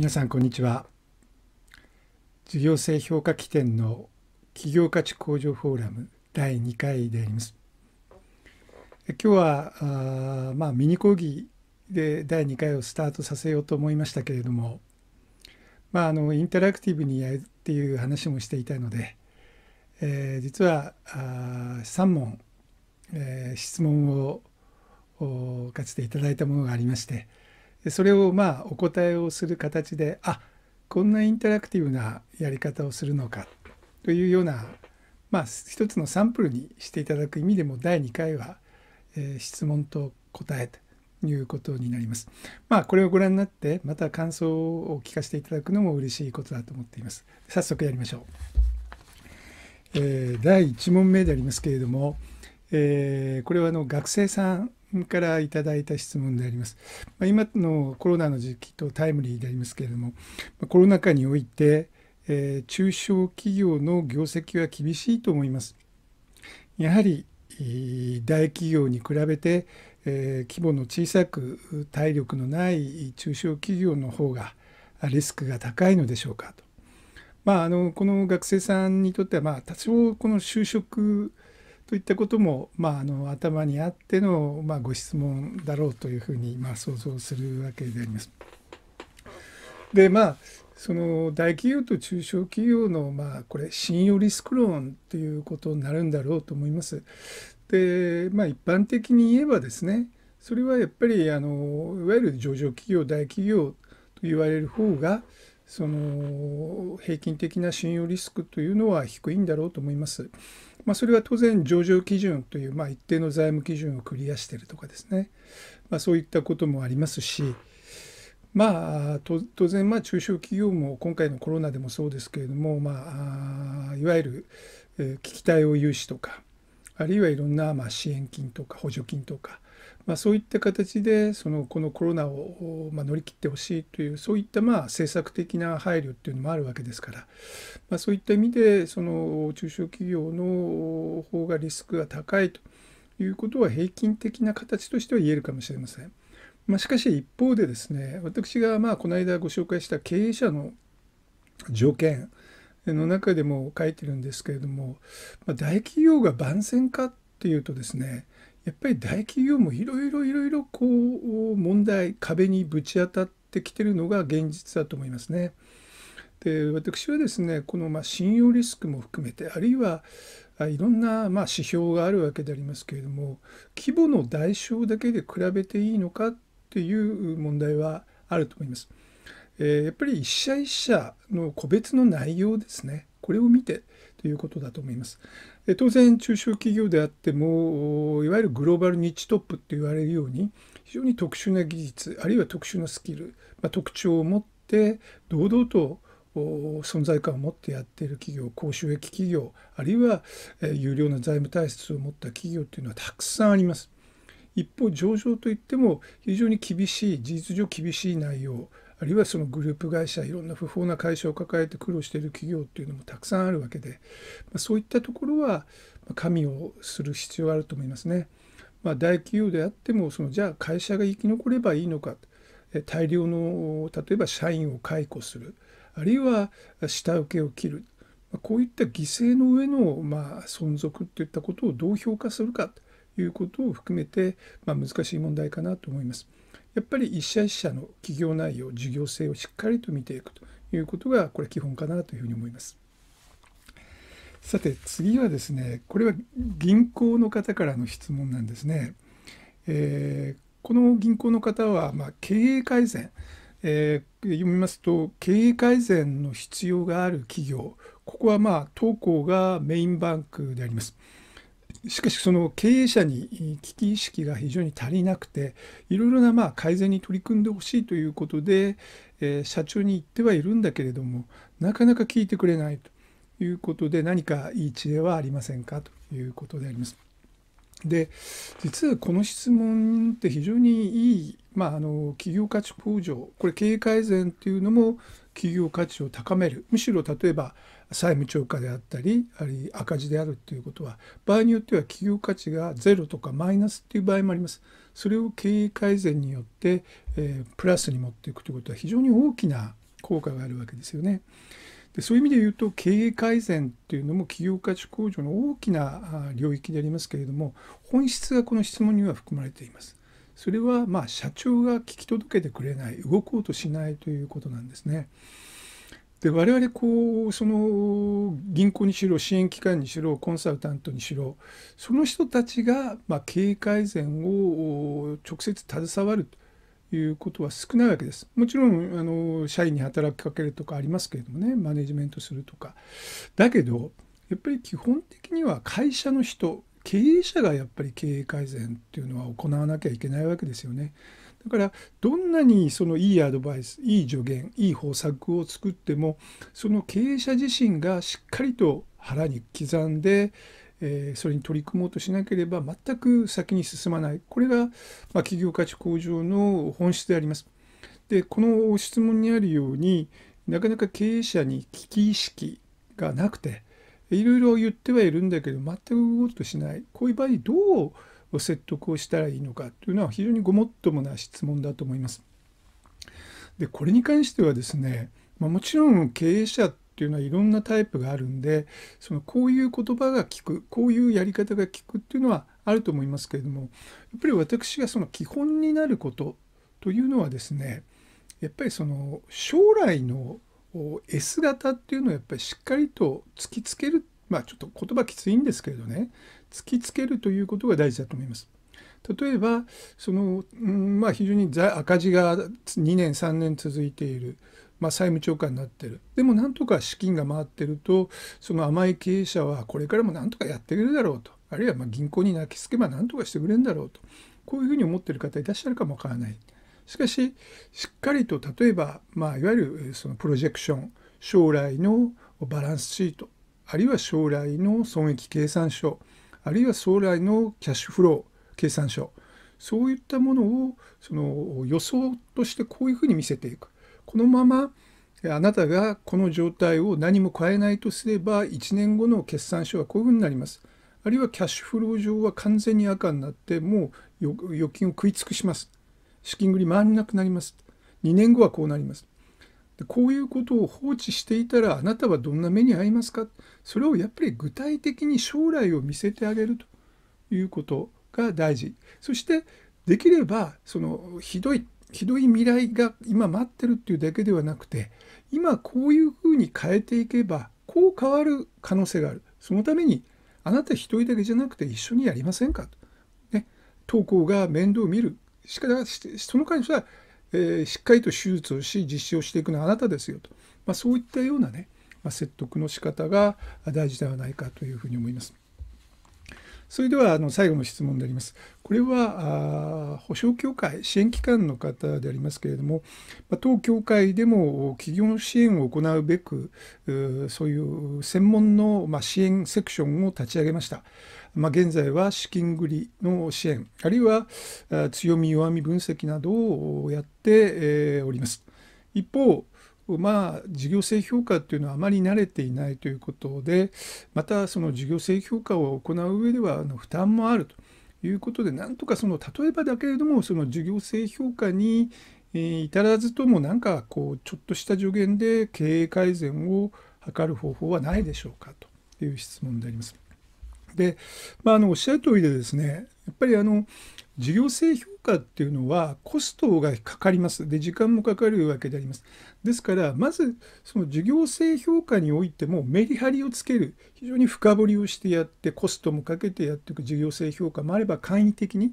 皆さんこんにちは事業性評価起点の企業価値向上フォーラム第2回であります今日はあまあミニ講義で第2回をスタートさせようと思いましたけれどもまああのインタラクティブにやるっていう話もしていたので、えー、実はあ3問、えー、質問をかつていただいたものがありまして、それをまあお答えをする形であこんなインタラクティブなやり方をするのかというようなまあ一つのサンプルにしていただく意味でも第2回は、えー、質問と答えということになります。まあこれをご覧になってまた感想を聞かせていただくのも嬉しいことだと思っています。早速やりましょう。えー、第1問目でありますけれども、えー、これはあの学生さんからいただいた質問であります。まあ、今のコロナの時期とタイムリーでありますけれども、コロナ禍において、えー、中小企業の業績は厳しいと思います。やはり大企業に比べて、えー、規模の小さく体力のない中小企業の方がリスクが高いのでしょうかと。まあ、あのこの学生さんにとっては、まあ、多少この就職といったことも、まあ、あの頭にあっての、まあ、ご質問だろうというふうに、まあ、想像するわけであります。でまあその大企業と中小企業の、まあ、これ信用リスク論ということになるんだろうと思います。でまあ一般的に言えばですねそれはやっぱりあのいわゆる上場企業大企業と言われる方がその平均的な信用リスクというのは低いんだろうと思います。まあ、それは当然上場基準という、まあ、一定の財務基準をクリアしてるとかですね、まあ、そういったこともありますし、まあ、当然、まあ、中小企業も今回のコロナでもそうですけれども、まあ、いわゆる、え危機対応融資とかあるいはいろんな、まあ、支援金とか補助金とか、まあ、そういった形でそのこのコロナを、ま乗り切ってほしいというそういったまあ政策的な配慮っていうのもあるわけですから、まあ、そういった意味でその中小企業の方がリスクが高いということは平均的な形としては言えるかもしれません。まあ、しかし一方でですね私がまあこの間ご紹介した経営者の条件の中でも書いてるんですけれども、ま大企業が万全かっていうとですねやっぱり大企業もいろいろいろいろこう問題壁にぶち当たってきてるのが現実だと思いますね。で私はですねこのま信用リスクも含めてあるいはいろんなま指標があるわけでありますけれども規模の代償だけで比べていいのかっていう問題はあると思います。えやっぱり一社一社の個別の内容ですねこれを見てということだと思います。当然中小企業であってもいわゆるグローバルニッチトップって言われるように非常に特殊な技術あるいは特殊なスキル、まあ、特徴を持って堂々と存在感を持ってやっている企業高収益企業あるいは有料な財務体質を持った企業っていうのはたくさんあります。一方上場といっても非常に厳しい事実上厳しい内容あるいはそのグループ会社いろんな不法な会社を抱えて苦労している企業っていうのもたくさんあるわけで、まあ、そういったところは神をする必要があると思いますね。まあ、大企業であってもそのじゃあ会社が生き残ればいいのか大量の例えば社員を解雇するあるいは下請けを切るこういった犠牲の上の、まあ、存続といったことをどう評価するかということを含めて、まあ、難しい問題かなと思います。やっぱり一社一社の企業内容事業性をしっかりと見ていくということがこれ基本かなというふうに思います。さて次はですねこれは銀行の方からの質問なんですね。えー、この銀行の方は、まあ、経営改善、えー、読みますと経営改善の必要がある企業ここはまあ当行がメインバンクであります。しかしその経営者に危機意識が非常に足りなくていろいろなまあ改善に取り組んでほしいということで、えー、社長に言ってはいるんだけれどもなかなか聞いてくれないということで何かいい知恵はありませんかということであります。で実はこの質問って非常にいい、まあ、あの企業価値向上これ経営改善っていうのも企業価値を高めるむしろ例えば債務超過であったりあるいは赤字であるということは場合によっては企業価値がゼロとかマイナスっていう場合もあります。それを経営改善によって、えー、プラスに持っていくということは非常に大きな効果があるわけですよね。でそういう意味で言うと経営改善っていうのも企業価値向上の大きな領域でありますけれども本質がこの質問には含まれています。それはまあ社長が聞き届けてくれない動こうとしないということなんですね。で我々こうその銀行にしろ支援機関にしろコンサルタントにしろその人たちが、まあ、経営改善を直接携わるということは少ないわけです。もちろんあの社員に働きかけるとかありますけれどもねマネジメントするとか。だけどやっぱり基本的には会社の人経営者がやっぱり経営改善っていうのは行わなきゃいけないわけですよね。だからどんなにそのいいアドバイスいい助言いい方策を作ってもその経営者自身がしっかりと腹に刻んで、えー、それに取り組もうとしなければ全く先に進まないこれが、まあ、企業価値向上の本質であります。でこの質問にあるようになかなか経営者に危機意識がなくていろいろ言ってはいるんだけど全く動こうとしないこういう場合どうを説得をしたらいいのかというのは非常にごもっともな質問だと思います。でこれに関してはですね、まあ、もちろん経営者っていうのはいろんなタイプがあるんでそのこういう言葉が効くこういうやり方が効くっていうのはあると思いますけれどもやっぱり私がその基本になることというのはですねやっぱりその将来の S 型っていうのをやっぱりしっかりと突きつけるまあちょっと言葉きついんですけれどね突きつけるということが大事だと思います。例えばその、うんまあ、非常に赤字が2年3年続いている、まあ、債務超過になってるでもなんとか資金が回ってるとその甘い経営者はこれからもなんとかやってくれるだろうとあるいはま銀行に泣きつけばなんとかしてくれるんだろうとこういうふうに思ってる方いらっしゃるかもわからない。しかししっかりと例えば、まあ、いわゆるそのプロジェクション将来のバランスシートあるいは将来の損益計算書あるいは将来のキャッシュフロー計算書そういったものをその予想としてこういうふうに見せていくこのままあなたがこの状態を何も変えないとすれば1年後の決算書はこういうふうになりますあるいはキャッシュフロー上は完全に赤になってもう預金を食い尽くします資金繰り回らなくなります2年後はこうなりますこういうことを放置していたらあなたはどんな目に遭いますかそれをやっぱり具体的に将来を見せてあげるということが大事そしてできればそのひどいひどい未来が今待ってるっていうだけではなくて今こういうふうに変えていけばこう変わる可能性があるそのためにあなた一人だけじゃなくて一緒にやりませんかと。ね、投稿が面倒を見るしかしその間にそれはえー、しっかりと手術をし実施をしていくのはあなたですよと、まあ、そういったようなね、まあ、説得の仕方が大事ではないかというふうに思います。それではあの最後の質問であります。これは保証協会支援機関の方でありますけれども、ま当協会でも企業支援を行うべくそういう専門の、ま支援セクションを立ち上げました。まあ、現在は資金繰りの支援あるいは強み弱み分析などをやっております。一方まあ事業性評価っていうのはあまり慣れていないということでまたその事業性評価を行う上ではあの負担もあるということでなんとかその例えばだけれどもその事業性評価に至らずともなんかこうちょっとした助言で経営改善を図る方法はないでしょうかという質問であります。で、まあ、あのおっしゃる通りでですねやっぱりあの事業性評価っていうのはコストがかかりますで時間もかかるわけでありますですからまずその事業性評価においてもメリハリをつける非常に深掘りをしてやってコストもかけてやっていく事業性評価もあれば簡易的に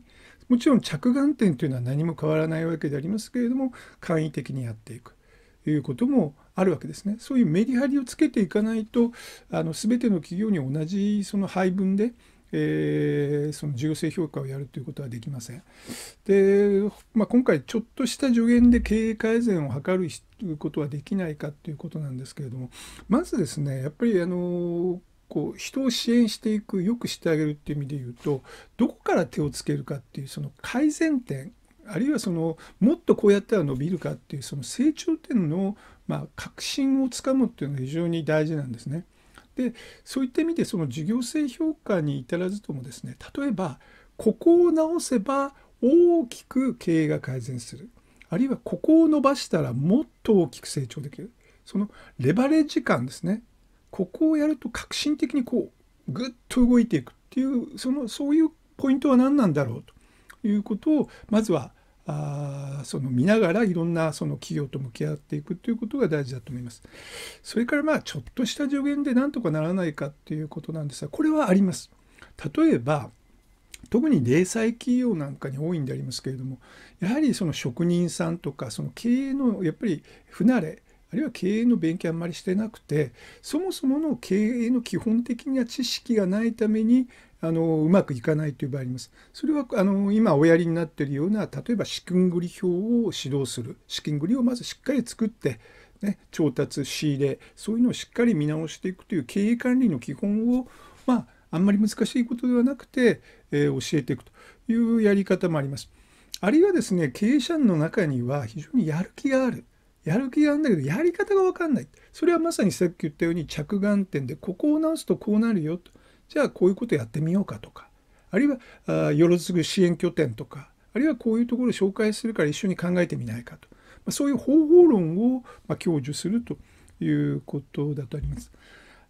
もちろん着眼点というのは何も変わらないわけでありますけれども簡易的にやっていくということもあるわけですね。そういうメリハリをつけていかないとあの全ての企業に同じその配分でえー、その重要性評価をやるということはできません。で、まあ、今回ちょっとした助言で経営改善を図ることはできないかということなんですけれどもまずですねやっぱりあのこう人を支援していくよくしてあげるっていう意味で言うとどこから手をつけるかっていうその改善点あるいはそのもっとこうやったら伸びるかっていうその成長点の、まあ、確信をつかむっていうのが非常に大事なんですね。でそういった意味でその事業性評価に至らずともですね例えばここを直せば大きく経営が改善するあるいはここを伸ばしたらもっと大きく成長できるそのレバレッジ感ですねここをやると革新的にこうぐっと動いていくっていうそのそういうポイントは何なんだろうということをまずはあその見ながらいろんなその企業と向き合っていくということが大事だと思います。それからまあちょっとした助言でなんとかならないかっていうことなんですがこれはあります。例えば特に零細企業なんかに多いんでありますけれどもやはりその職人さんとかその経営のやっぱり不慣れあるいは経営の勉強あんまりしてなくてそもそもの経営の基本的な知識がないためにあのうまくいかないという場合あります。それはあの今おやりになっているような例えば資金繰り表を指導する資金繰りをまずしっかり作って、ね、調達仕入れそういうのをしっかり見直していくという経営管理の基本を、まあ、あんまり難しいことではなくて、えー、教えていくというやり方もあります。あるいはですね経営者の中には非常にやる気がある。やる気があるんだけどやり方が分かんない。それはまさにさっき言ったように着眼点でここを直すとこうなるよと。じゃあこういうことやってみようかとかあるいはよろずく支援拠点とかあるいはこういうところを紹介するから一緒に考えてみないかと、まそういう方法論をま享受するということだとあります。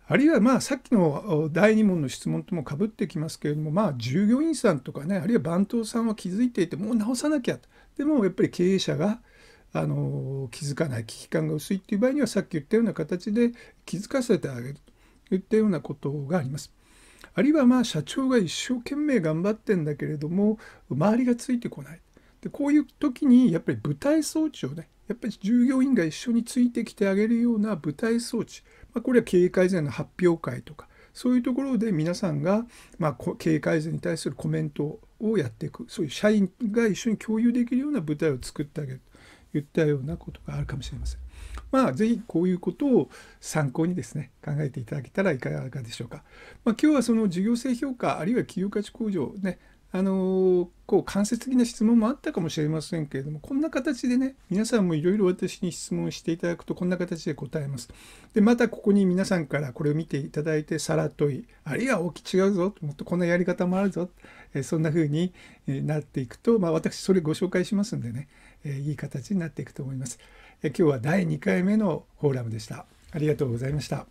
あるいはまあさっきの第2問の質問ともかぶってきますけれども、まあ、従業員さんとかねあるいは番頭さんは気づいていてもう直さなきゃでもやっぱり経営者があの気づかない危機感が薄いっていう場合にはさっき言ったような形で気づかせてあげるといったようなことがあります。あるいはまあ社長が一生懸命頑張ってんだけれども周りがついてこないでこういう時にやっぱり舞台装置をねやっぱり従業員が一緒についてきてあげるような舞台装置、まあ、これは経営改善の発表会とかそういうところで皆さんが、まあ、経営改善に対するコメントをやっていくそういう社員が一緒に共有できるような舞台を作ってあげるといったようなことがあるかもしれません。まあ、ぜひこういうことを参考にですね、考えていただけたらいかがでしょうか。まあ、今日はその事業性評価、あるいは企業価値向上ね、あのー、こう間接的な質問もあったかもしれませんけれどもこんな形でね皆さんもいろいろ私に質問していただくとこんな形で答えます。でまたここに皆さんからこれを見ていただいてさらといあるいは大き違うぞもっとこんなやり方もあるぞ、えそんな風になっていくと、まあ、私それご紹介しますんでね、えいい形になっていくと思います。今日は第2回目のフォーラムでした。ありがとうございました。